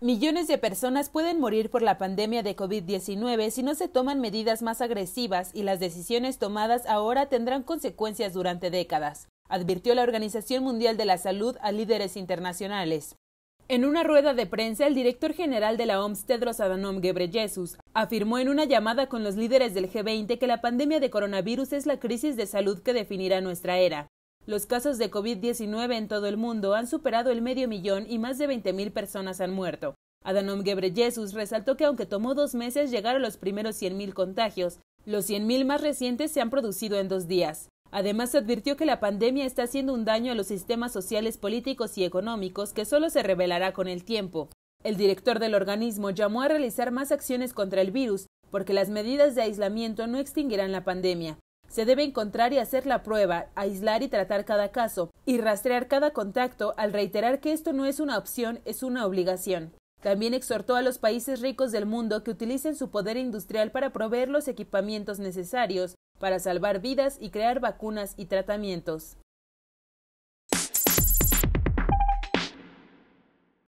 Millones de personas pueden morir por la pandemia de COVID-19 si no se toman medidas más agresivas y las decisiones tomadas ahora tendrán consecuencias durante décadas, advirtió la Organización Mundial de la Salud a líderes internacionales. En una rueda de prensa, el director general de la OMS, Tedros Adhanom Ghebreyesus, afirmó en una llamada con los líderes del G20 que la pandemia de coronavirus es la crisis de salud que definirá nuestra era los casos de COVID-19 en todo el mundo han superado el medio millón y más de 20.000 personas han muerto. Adanom Ghebreyesus resaltó que aunque tomó dos meses llegar a los primeros 100.000 contagios, los 100.000 más recientes se han producido en dos días. Además, advirtió que la pandemia está haciendo un daño a los sistemas sociales, políticos y económicos que solo se revelará con el tiempo. El director del organismo llamó a realizar más acciones contra el virus, porque las medidas de aislamiento no extinguirán la pandemia. Se debe encontrar y hacer la prueba, aislar y tratar cada caso, y rastrear cada contacto al reiterar que esto no es una opción, es una obligación. También exhortó a los países ricos del mundo que utilicen su poder industrial para proveer los equipamientos necesarios para salvar vidas y crear vacunas y tratamientos.